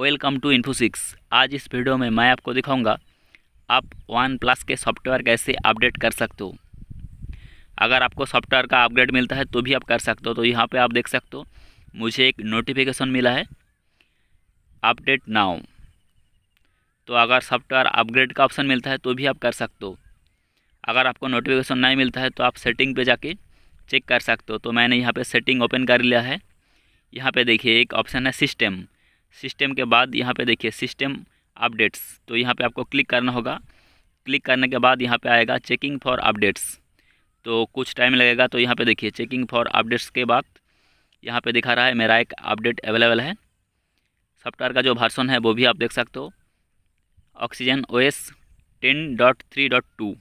welcome to इन्फोसिक्स आज इस video में मैं आपको दिखाऊंगा आप वन प्लस के सॉफ्टवेयर कैसे अपडेट कर सकते हो अगर आपको सॉफ्टवेयर का अपग्रेड मिलता है तो भी आप कर सकते हो तो यहाँ पे आप देख सकते हो मुझे एक नोटिफिकेशन मिला है अपडेट नाउ तो अगर सॉफ्टवेयर अपग्रेड का ऑप्शन मिलता है तो भी आप कर सकते हो अगर आपको नोटिफिकेशन नहीं मिलता है तो आप सेटिंग पर जाके चेक कर सकते हो तो मैंने यहाँ पर सेटिंग ओपन कर लिया है यहाँ पर देखिए एक ऑप्शन है सिस्टम सिस्टम के बाद यहाँ पे देखिए सिस्टम अपडेट्स तो यहाँ पे आपको क्लिक करना होगा क्लिक करने के बाद यहाँ पे आएगा चेकिंग फॉर अपडेट्स तो कुछ टाइम लगेगा तो यहाँ पे देखिए चेकिंग फॉर अपडेट्स के बाद यहाँ पे दिखा रहा है मेरा एक अपडेट अवेलेबल है सॉफ्टवेयर का जो वर्सन है वो भी आप देख सकते हो Oxygen O S ten dot three dot two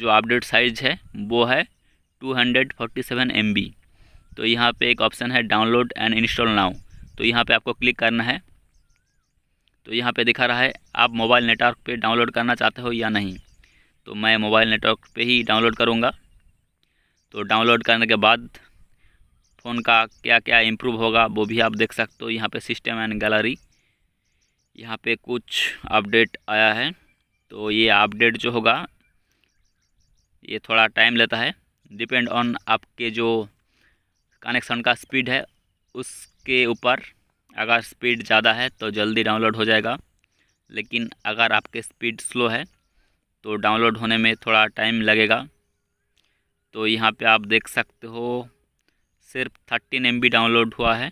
जो अपडेट साइज है वो है two hundred forty seven M B तो यहाँ पे एक ऑप्शन है डाउनलोड एंड इंस्टॉल नाउ तो यहाँ पे आपको क्लिक करना है तो यहाँ पे दिखा रहा है आप मोबाइल नेटवर्क पे डाउनलोड करना चाहते हो या नहीं तो मैं मोबाइल नेटवर्क पे ही डाउनलोड करूँगा तो डाउनलोड करने के बाद फ़ोन का क्या क्या इम्प्रूव होगा वो भी आप देख सकते हो यहाँ पे सिस्टम एंड गैलरी यहाँ पे कुछ अपडेट आया है तो ये अपडेट जो होगा ये थोड़ा टाइम लेता है डिपेंड ऑन आपके जो कनेक्शन का स्पीड है उसके ऊपर अगर स्पीड ज़्यादा है तो जल्दी डाउनलोड हो जाएगा लेकिन अगर आपके स्पीड स्लो है तो डाउनलोड होने में थोड़ा टाइम लगेगा तो यहाँ पे आप देख सकते हो सिर्फ थर्टीन एम डाउनलोड हुआ है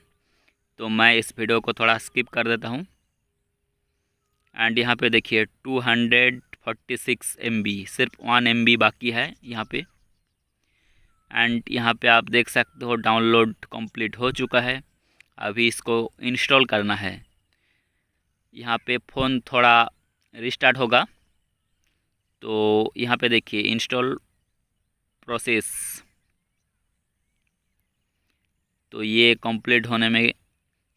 तो मैं इस वीडियो को थोड़ा स्किप कर देता हूँ एंड यहाँ पे देखिए two hundred forty six M सिर्फ वन एम बाकी है यहाँ पे एंड यहाँ पे आप देख सकते हो डाउनलोड कंप्लीट हो चुका है अभी इसको इंस्टॉल करना है यहाँ पे फ़ोन थोड़ा रिस्टार्ट होगा तो यहाँ पे देखिए इंस्टॉल प्रोसेस तो ये कंप्लीट होने में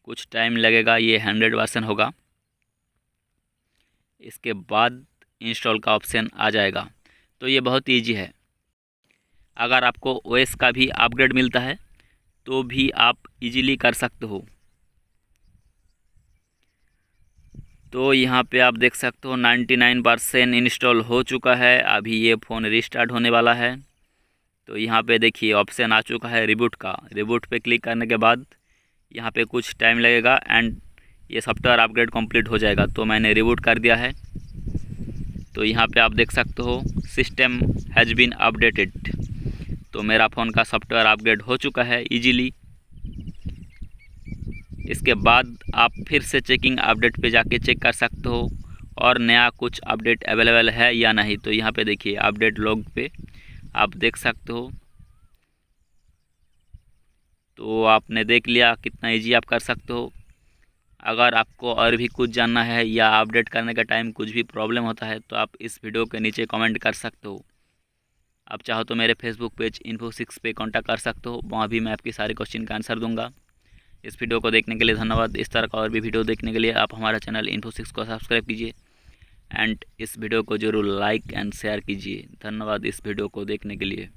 कुछ टाइम लगेगा ये हंड्रेड परसेंट होगा इसके बाद इंस्टॉल का ऑप्शन आ जाएगा तो ये बहुत ईजी है अगर आपको ओएस का भी अपग्रेड मिलता है तो भी आप इजीली कर सकते हो तो यहाँ पे आप देख सकते हो 99 परसेंट इंस्टॉल हो चुका है अभी ये फ़ोन रिस्टार्ट होने वाला है तो यहाँ पे देखिए ऑप्शन आ चुका है रिबूट का रिबूट पे क्लिक करने के बाद यहाँ पे कुछ टाइम लगेगा एंड ये सॉफ्टवेयर अपग्रेड कंप्लीट हो जाएगा तो मैंने रिबूट कर दिया है तो यहाँ पे आप देख सकते हो सिस्टम हैज़ बीन अपडेटेड तो मेरा फ़ोन का सॉफ्टवेयर अपग्रेड हो चुका है इजीली इसके बाद आप फिर से चेकिंग अपडेट पे जाके चेक कर सकते हो और नया कुछ अपडेट अवेलेबल है या नहीं तो यहाँ पे देखिए अपडेट लॉग पे आप देख सकते हो तो आपने देख लिया कितना इजी आप कर सकते हो अगर आपको और भी कुछ जानना है या अपडेट करने का टाइम कुछ भी प्रॉब्लम होता है तो आप इस वीडियो के नीचे कमेंट कर सकते हो आप चाहो तो मेरे फेसबुक पेज इन्फो सिक्स पे कॉन्टैक्ट कर सकते हो वहाँ भी मैं आपके सारे क्वेश्चन का आंसर दूंगा इस वीडियो को देखने के लिए धन्यवाद इस तरह का और भी वीडियो देखने के लिए आप हमारा चैनल इन्फो सिक्स को सब्सक्राइब कीजिए एंड इस वीडियो को जरूर लाइक एंड शेयर कीजिए धन्यवाद इस वीडियो को देखने के लिए